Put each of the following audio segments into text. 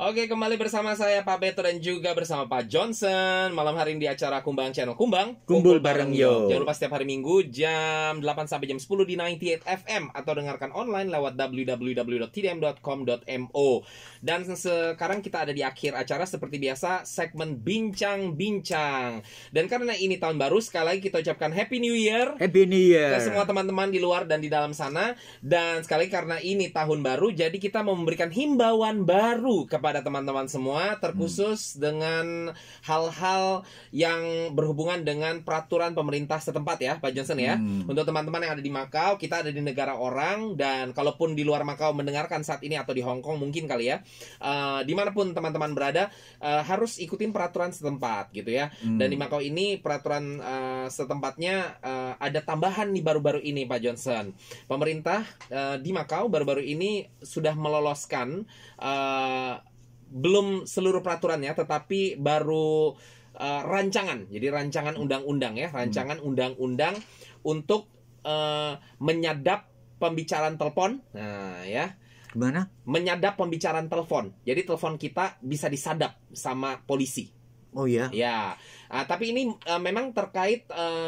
Oke, kembali bersama saya Pak Beto dan juga bersama Pak Johnson malam hari ini di acara Kumbang Channel Kumbang Kumpul bareng yo. Jangan lupa setiap hari Minggu jam 8 sampai jam 10 di 98 FM atau dengarkan online lewat www.tdm.com.mo. Dan sekarang kita ada di akhir acara seperti biasa segmen bincang-bincang. Dan karena ini tahun baru sekali lagi kita ucapkan Happy New Year. Happy New Year. Ke semua teman-teman di luar dan di dalam sana dan sekali lagi karena ini tahun baru jadi kita memberikan himbauan baru kepada kepada teman-teman semua terkhusus hmm. dengan hal-hal yang berhubungan dengan peraturan pemerintah setempat ya Pak Johnson ya. Hmm. Untuk teman-teman yang ada di Makau, kita ada di negara orang dan kalaupun di luar Makau mendengarkan saat ini atau di Hong Kong mungkin kali ya. Uh, dimanapun teman-teman berada uh, harus ikutin peraturan setempat gitu ya. Hmm. Dan di Makau ini peraturan uh, setempatnya uh, ada tambahan nih baru-baru ini Pak Johnson. Pemerintah uh, di Makau baru-baru ini sudah meloloskan belum seluruh peraturannya tetapi baru uh, rancangan. Jadi rancangan undang-undang ya, rancangan hmm. undang-undang untuk uh, menyadap pembicaraan telepon. Nah, ya. Gimana? Menyadap pembicaraan telepon. Jadi telepon kita bisa disadap sama polisi. Oh iya. Ya. Uh, tapi ini uh, memang terkait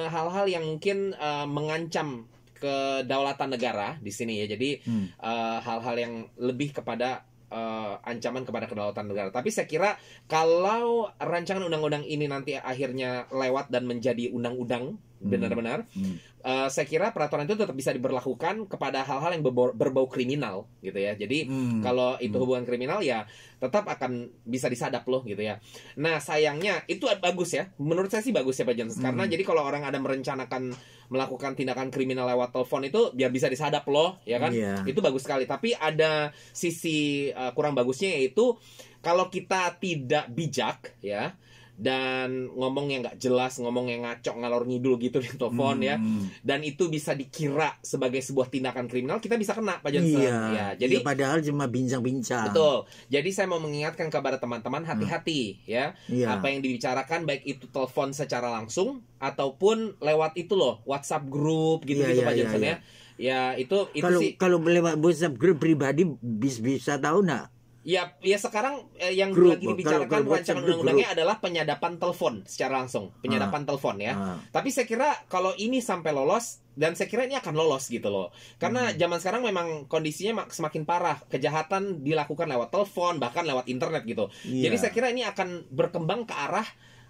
hal-hal uh, yang mungkin uh, mengancam kedaulatan negara di sini ya. Jadi hmm. hal-hal hmm. uh, hal yang lebih kepada uh, ancaman kepada kedaulatan negara. Tapi saya kira kalau rancangan undang-undang ini nanti akhirnya lewat dan menjadi undang-undang hmm. benar-benar, hmm. hmm uh, saya kira peraturan itu tetap bisa diberlakukan kepada hal-hal yang berbau, berbau kriminal gitu ya. Jadi hmm. kalau itu hmm. hubungan kriminal ya tetap akan bisa disadap loh gitu ya. Nah sayangnya itu bagus ya. Menurut saya sih bagus ya Pak Jansen. Hmm. Karena jadi kalau orang ada merencanakan melakukan tindakan kriminal lewat telepon itu biar bisa disadap loh ya kan. Yeah. Itu bagus sekali. Tapi ada sisi uh, kurang bagusnya yaitu kalau kita tidak bijak ya dan ngomong yang nggak jelas, ngomong yang ngaco, ngalor ngidul gitu di telepon ya. hmm. ya. Dan itu bisa dikira sebagai sebuah tindakan kriminal, kita bisa kena Pak Johnson. Iya. Ya, iya, jadi ya, padahal cuma bincang-bincang. Betul. Jadi saya mau mengingatkan kepada teman-teman hati-hati hmm. ya. Iya. Apa yang dibicarakan baik itu telepon secara langsung ataupun lewat itu loh, WhatsApp grup gitu-gitu iya, iya Pak iya, Johnson ya. Ya itu itu kalau, sih. Kalau lewat WhatsApp grup pribadi bisa, bisa tahu nggak Ya, ya sekarang eh, yang grup, lagi dibicarakan rancangan undang-undangnya adalah penyadapan telepon secara langsung, penyadapan ah, telepon ya. Ah. Tapi saya kira kalau ini sampai lolos dan saya kira ini akan lolos gitu loh. Karena hmm. zaman sekarang memang kondisinya semakin parah, kejahatan dilakukan lewat telepon bahkan lewat internet gitu. Yeah. Jadi saya kira ini akan berkembang ke arah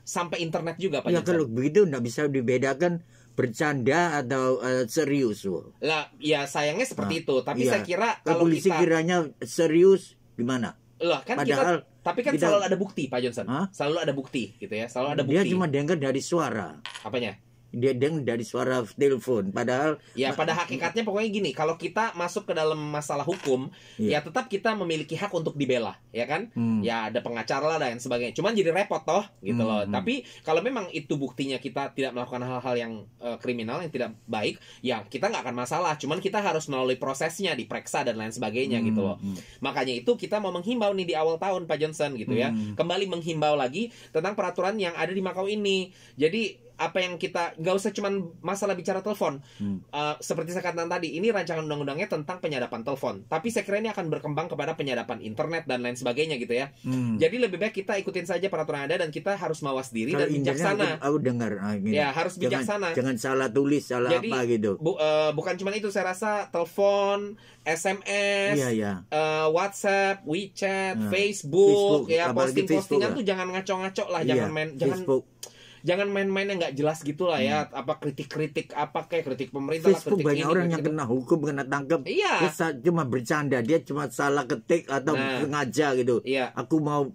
sampai internet juga Pak. Ya Jensen. kalau begitu nggak bisa dibedakan bercanda atau uh, serius. Lah, ya sayangnya seperti nah, itu. Tapi iya. saya kira kalau polisi kita... kiranya serius gimana lah kan Padahal kita, tapi kan kita, selalu ada bukti Pak Johnson. Hah? Selalu ada bukti gitu ya. Selalu ada bukti. Dia cuma dengar dari suara. Apanya? dia deng dari suara telepon padahal ya pada hakikatnya pokoknya gini kalau kita masuk ke dalam masalah hukum yeah. ya tetap kita memiliki hak untuk dibela ya kan hmm. ya ada pengacara lah dan sebagainya cuman jadi repot toh gitu hmm. loh hmm. tapi kalau memang itu buktinya kita tidak melakukan hal-hal yang uh, kriminal yang tidak baik ya kita nggak akan masalah cuman kita harus melalui prosesnya diperiksa dan lain sebagainya hmm. gitu loh hmm. makanya itu kita mau menghimbau nih di awal tahun Pak Johnson gitu ya. hmm. ya kembali menghimbau lagi tentang peraturan yang ada di Makau ini jadi apa yang kita nggak usah cuman masalah bicara telepon hmm. uh, seperti saya katakan tadi ini rancangan undang-undangnya tentang penyadapan telepon tapi saya kira ini akan berkembang kepada penyadapan internet dan lain sebagainya gitu ya hmm. jadi lebih baik kita ikutin saja peraturan ada dan kita harus mawas diri Kalau dan kan bijaksana aku dengar ah, ya harus bijaksana jangan, jangan salah tulis salah jadi, apa gitu bu, uh, bukan cuma itu saya rasa telepon SMS ya, ya. Uh, eh, WhatsApp WeChat nah, Facebook, Facebook ya posting-postingan tuh ya. jangan ngaco-ngaco lah iya, jangan main Facebook. jangan jangan main-main yang nggak jelas gitu lah ya hmm. apa kritik-kritik apa kayak kritik pemerintah Facebook lah, kritik banyak ini, orang yang gitu. kena hukum kena tangkap iya. bisa cuma bercanda dia cuma salah ketik atau nah, sengaja gitu iya. aku mau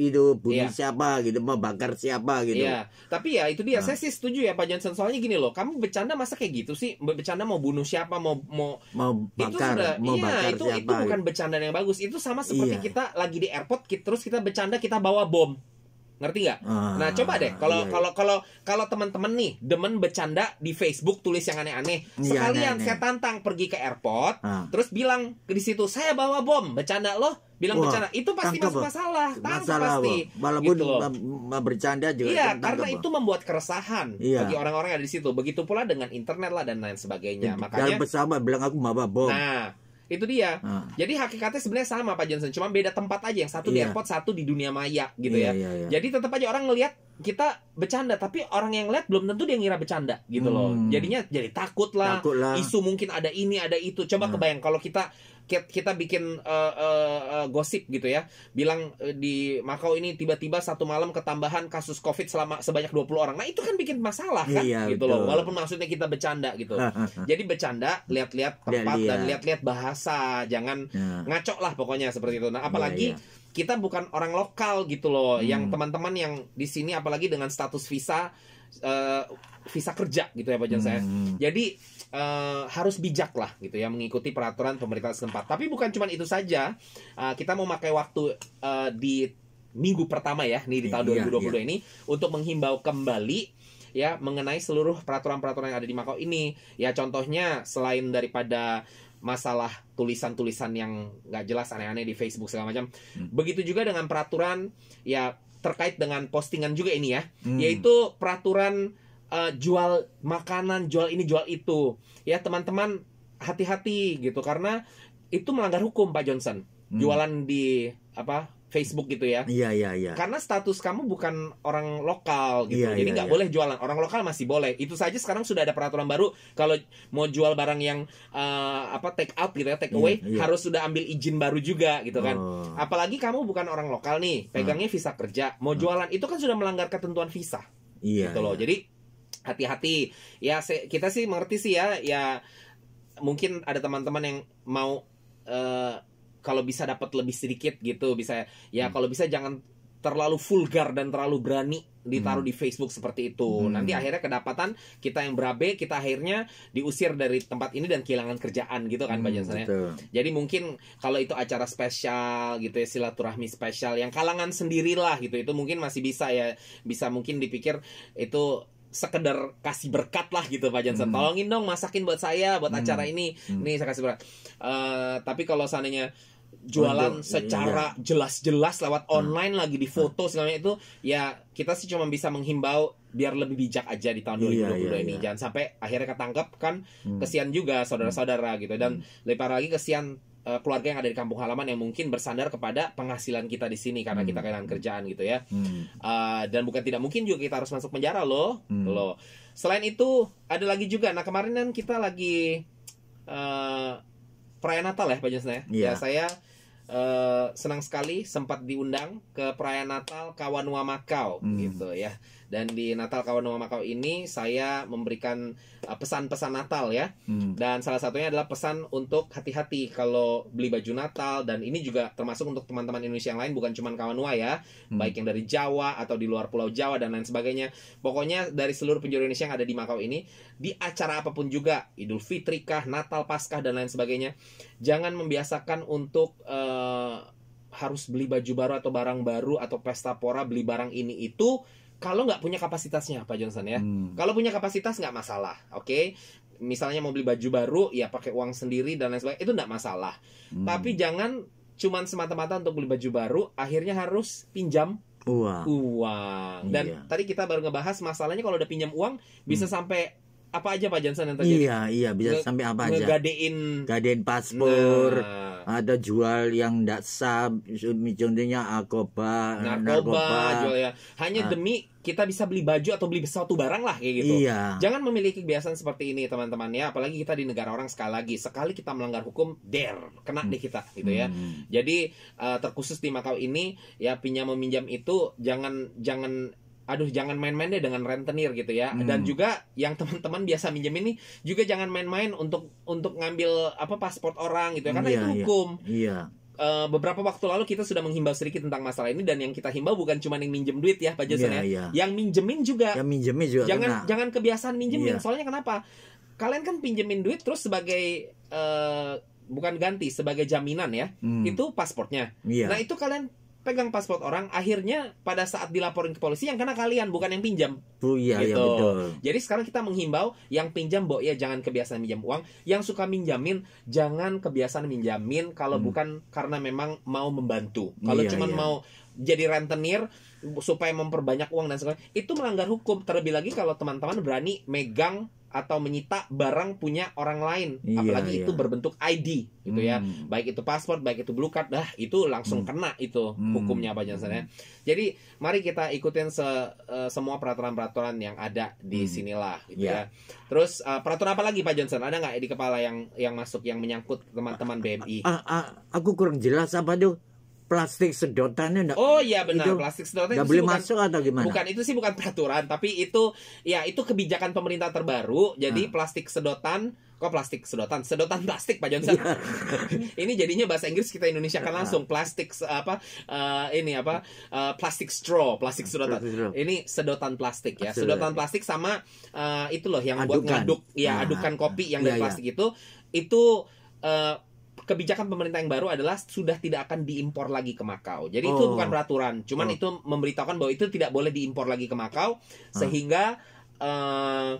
itu bunuh yeah. siapa gitu mau bakar siapa gitu yeah. tapi ya itu dia nah. saya sih setuju ya Pak Johnson soalnya gini loh kamu bercanda masa kayak gitu sih bercanda mau bunuh siapa mau mau mau bakar itu sudah, mau iya, bakar itu, siapa itu bukan gitu. bercanda yang bagus itu sama seperti yeah. kita lagi di airport kita, terus kita bercanda kita bawa bom ngerti nggak? Ah, nah coba deh kalau iya, iya. kalau kalau kalau teman-teman nih demen bercanda di Facebook tulis yang aneh-aneh iya, sekalian iya, aneh, saya tantang pergi ke airport ah. terus bilang di situ saya bawa bom bercanda loh bilang Wah, bercanda itu pasti masuk masalah tangkep masalah, pasti walaupun gitu bercanda juga iya karena itu membuat keresahan iya. bagi orang-orang yang ada di situ begitu pula dengan internet lah dan lain sebagainya makanya dan bersama bilang aku bawa bom nah itu dia. Ah. Jadi hakikatnya sebenarnya sama Pak Johnson, cuma beda tempat aja yang satu yeah. di iya. airport, satu di dunia maya gitu yeah, ya. Yeah, yeah. Jadi tetap aja orang ngelihat kita bercanda tapi orang yang lihat belum tentu dia ngira bercanda gitu loh hmm. jadinya jadi takut lah. isu mungkin ada ini ada itu coba hmm. kebayang kalau kita kita bikin uh, uh, uh, gosip gitu ya bilang uh, di Makau ini tiba-tiba satu malam ketambahan kasus covid selama sebanyak 20 orang nah itu kan bikin masalah kan iya, gitu betul. loh walaupun maksudnya kita bercanda gitu jadi bercanda lihat-lihat tempat lihat, dan lihat-lihat bahasa jangan ya. ngaco lah pokoknya seperti itu nah apalagi ya, ya kita bukan orang lokal gitu loh hmm. yang teman-teman yang di sini apalagi dengan status visa uh, visa kerja gitu ya Pak John hmm. saya. Hmm. Jadi uh, harus bijak lah gitu ya mengikuti peraturan pemerintah setempat. Tapi bukan cuma itu saja. Uh, kita mau pakai waktu uh, di minggu pertama ya nih di iya, tahun iya, 2022 iya. ini untuk menghimbau kembali ya mengenai seluruh peraturan-peraturan yang ada di Makau ini. Ya contohnya selain daripada masalah tulisan-tulisan yang nggak jelas aneh-aneh di Facebook segala macam. Hmm. Begitu juga dengan peraturan ya terkait dengan postingan juga ini ya, hmm. yaitu peraturan uh, jual makanan, jual ini, jual itu. Ya teman-teman hati-hati gitu karena itu melanggar hukum Pak Johnson. Hmm. Jualan di apa Facebook gitu ya. Iya iya iya. Karena status kamu bukan orang lokal gitu. Iya, Jadi iya, nggak iya, iya. boleh jualan. Orang lokal masih boleh. Itu saja sekarang sudah ada peraturan baru kalau mau jual barang yang uh, apa take out gitu ya, take iya, away iya, iya. harus sudah ambil izin baru juga gitu kan. Oh. Apalagi kamu bukan orang lokal nih, ah. pegangnya visa kerja. Mau ah. jualan itu kan sudah melanggar ketentuan visa. Iya. Gitu loh. Iya. Jadi hati-hati. Ya kita sih mengerti sih ya ya mungkin ada teman-teman yang mau uh, kalau bisa dapat lebih sedikit gitu bisa ya hmm. kalau bisa jangan terlalu vulgar dan terlalu berani ditaruh hmm. di Facebook seperti itu. Hmm. Nanti akhirnya kedapatan kita yang berabe, kita akhirnya diusir dari tempat ini dan kehilangan kerjaan gitu kan hmm, Pak ya. Jadi mungkin kalau itu acara spesial gitu ya silaturahmi spesial yang kalangan sendirilah gitu itu mungkin masih bisa ya bisa mungkin dipikir itu sekedar kasih berkat lah gitu Pak Jansen Hmm. Tolongin dong masakin buat saya buat hmm. acara ini. Hmm. Nih saya kasih berkat. Uh, tapi kalau seandainya jualan Untuk, iya. secara jelas-jelas iya. lewat hmm. online hmm. lagi di hmm. foto segala itu ya kita sih cuma bisa menghimbau biar lebih bijak aja di tahun 2022 iya, iya, ini iya. jangan sampai akhirnya ketangkep kan hmm. kesian juga saudara-saudara gitu dan hmm. lebih parah lagi kesian uh, keluarga yang ada di kampung halaman yang mungkin bersandar kepada penghasilan kita di sini karena hmm. kita kehilangan kerjaan gitu ya hmm. uh, dan bukan tidak mungkin juga kita harus masuk penjara loh hmm. loh selain itu ada lagi juga nah kemarin kan kita lagi uh, perayaan Natal ya Pak yeah. ya iya. nah, saya uh, senang sekali sempat diundang ke perayaan Natal Kawanua Makau hmm. gitu ya dan di Natal Kawan Makau ini saya memberikan uh, pesan-pesan Natal ya. Hmm. Dan salah satunya adalah pesan untuk hati-hati kalau beli baju Natal dan ini juga termasuk untuk teman-teman Indonesia yang lain bukan cuma Kawanua ya, hmm. baik yang dari Jawa atau di luar Pulau Jawa dan lain sebagainya. Pokoknya dari seluruh penjuru Indonesia yang ada di Makau ini di acara apapun juga, Idul Fitri kah, Natal, Paskah dan lain sebagainya, jangan membiasakan untuk uh, harus beli baju baru atau barang baru atau pesta pora beli barang ini itu kalau nggak punya kapasitasnya Pak Johnson ya. Hmm. Kalau punya kapasitas nggak masalah, oke. Okay? Misalnya mau beli baju baru, ya pakai uang sendiri dan lain sebagainya itu nggak masalah. Hmm. Tapi jangan cuman semata-mata untuk beli baju baru, akhirnya harus pinjam uang. Uang. Dan iya. tadi kita baru ngebahas masalahnya kalau udah pinjam uang bisa hmm. sampai apa aja Pak Jansan yang terjadi? Iya, iya bisa Nge sampai apa aja. Gadein gadein paspor. Nah. Ada jual yang tidak sab, contohnya narkoba, narkoba, jual ya. Hanya nah. demi kita bisa beli baju atau beli satu barang lah kayak gitu. Iya. Jangan memiliki kebiasaan seperti ini teman-teman ya, apalagi kita di negara orang sekali lagi, sekali kita melanggar hukum, der, kena di kita gitu ya. Hmm. Jadi uh, terkhusus di Makau ini ya pinjam meminjam itu jangan jangan aduh jangan main-main deh dengan rentenir gitu ya hmm. dan juga yang teman-teman biasa minjemin nih juga jangan main-main untuk untuk ngambil apa paspor orang gitu ya karena yeah, itu iya, iya. hukum yeah. Iya. Yeah beberapa waktu lalu kita sudah menghimbau sedikit tentang masalah ini dan yang kita himbau bukan cuma yang minjem duit ya Pak Jason yeah, ya. Yang minjemin juga. Yang minjemin juga. Jangan jangan kebiasaan minjemin. Yeah. Soalnya kenapa? Kalian kan pinjemin duit terus sebagai uh, bukan ganti sebagai jaminan ya. Hmm. Itu pasportnya Yeah. Nah, itu kalian pegang paspor orang akhirnya pada saat dilaporin ke polisi yang kena kalian bukan yang pinjam. Oh iya gitu. iya betul. Jadi sekarang kita menghimbau yang pinjam bo ya jangan kebiasaan minjam uang, yang suka minjamin jangan kebiasaan minjamin kalau hmm. bukan karena memang mau membantu. Kalau iya, cuma iya. mau jadi rentenir supaya memperbanyak uang dan segala itu melanggar hukum terlebih lagi kalau teman-teman berani megang atau menyita barang punya orang lain iya, apalagi iya. itu berbentuk ID gitu ya. hmm. ya baik itu paspor baik itu blue card dah itu langsung hmm. kena itu hmm. hukumnya apa Johnson. hmm. jadi mari kita ikutin se eh, semua peraturan-peraturan yang ada di hmm. sinilah gitu yeah. ya terus uh, peraturan apa lagi Pak Johnson ada nggak di kepala yang yang masuk yang menyangkut teman-teman BMI a, ah, a, ah, a, aku kurang jelas apa tuh plastik sedotannya enggak, Oh iya benar, itu, plastik sedotannya enggak boleh bukan, masuk atau gimana? Bukan itu sih bukan peraturan, tapi itu ya itu kebijakan pemerintah terbaru. Jadi hmm. plastik sedotan kok plastik sedotan sedotan plastik pak Johnson yeah. ini jadinya bahasa Inggris kita Indonesia kan ah. langsung plastik apa uh, ini apa uh, plastik straw plastik ah, sedotan ini sedotan plastik ya sedotan plastik sama uh, itu loh yang adukan. buat ngaduk ya adukan kopi yang yeah, dari iya. plastik yeah. itu itu uh, kebijakan pemerintah yang baru adalah sudah tidak akan diimpor lagi ke Makau. Jadi oh. itu bukan peraturan, cuman oh. itu memberitahukan bahwa itu tidak boleh diimpor lagi ke Makau ah. sehingga uh,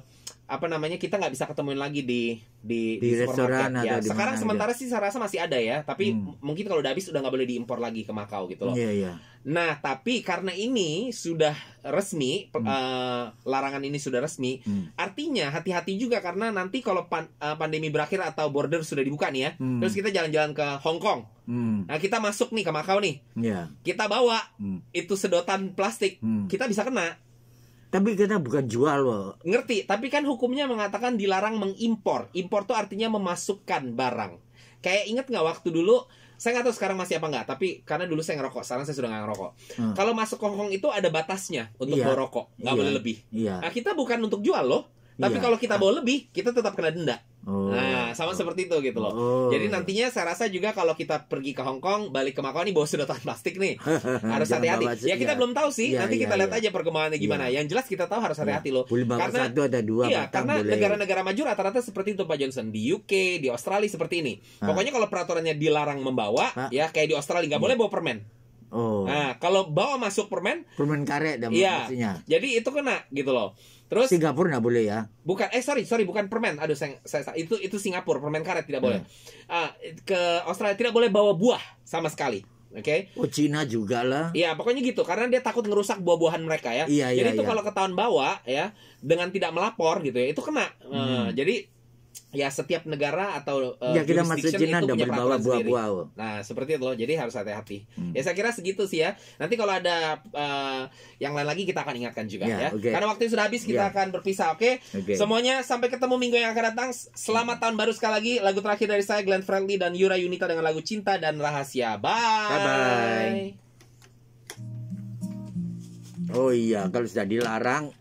apa namanya kita nggak bisa ketemuin lagi di di, di, di restoran atau sekarang ya, di sekarang sementara aja. sih saya rasa masih ada ya tapi hmm. mungkin kalau udah habis udah nggak boleh diimpor lagi ke Makau gitu loh yeah, yeah. nah tapi karena ini sudah resmi hmm. uh, larangan ini sudah resmi hmm. artinya hati-hati juga karena nanti kalau pan, uh, pandemi berakhir atau border sudah dibuka nih ya hmm. terus kita jalan-jalan ke Hong Kong hmm. nah kita masuk nih ke Makau nih yeah. kita bawa hmm. itu sedotan plastik hmm. kita bisa kena tapi kita bukan jual loh. Ngerti, tapi kan hukumnya mengatakan dilarang mengimpor. Impor tuh artinya memasukkan barang. Kayak inget nggak waktu dulu saya nggak tahu sekarang masih apa nggak tapi karena dulu saya ngerokok sekarang saya sudah nggak ngerokok hmm. kalau masuk Hongkong itu ada batasnya untuk iya. bawa rokok nggak iya. boleh lebih iya. nah, kita bukan untuk jual loh tapi iya. kalau kita ah. bawa lebih kita tetap kena denda Oh. Nah, sama seperti itu gitu loh. Oh. Jadi nantinya saya rasa juga kalau kita pergi ke Hong Kong, balik ke Makau nih bawa sedotan plastik nih. harus hati-hati. Ya kita ya. belum tahu sih, ya, nanti ya, kita lihat ya. aja perkembangannya ya. gimana. Yang jelas kita tahu harus ya. hati-hati loh. Karena satu ada dua Iya, karena negara-negara maju rata-rata seperti itu Pak Johnson di UK, di Australia seperti ini. Ah. Pokoknya kalau peraturannya dilarang membawa, ha? Ah. ya kayak di Australia nggak iya. boleh bawa permen. Oh. Nah, kalau bawa masuk permen, permen karet dan iya, maksudnya. Jadi itu kena gitu loh. Terus Singapura nggak boleh ya? Bukan, eh sorry sorry bukan permen. Aduh saya, saya, saya itu itu Singapura permen karet tidak boleh. Hmm. Uh, ke Australia tidak boleh bawa buah sama sekali. Oke. Okay? Oh Cina juga lah. Iya pokoknya gitu karena dia takut ngerusak buah-buahan mereka ya. Iya, iya Jadi iya, itu iya. kalau ketahuan bawa ya dengan tidak melapor gitu ya itu kena. Eh, hmm. Uh, jadi ya setiap negara atau uh, ya kita masuk Cina itu punya peraturan buah, buah, buah. Nah seperti itu loh, jadi harus hati-hati. Hmm. Ya saya kira segitu sih ya. Nanti kalau ada uh, yang lain lagi kita akan ingatkan juga yeah, ya. ya. Okay. Karena waktu sudah habis kita yeah. akan berpisah, oke? Okay? Okay. Semuanya sampai ketemu minggu yang akan datang. Selamat tahun baru sekali lagi. Lagu terakhir dari saya Glenn Friendly dan Yura Yunita dengan lagu Cinta dan Rahasia. Bye. Bye. -bye. Oh iya, kalau sudah dilarang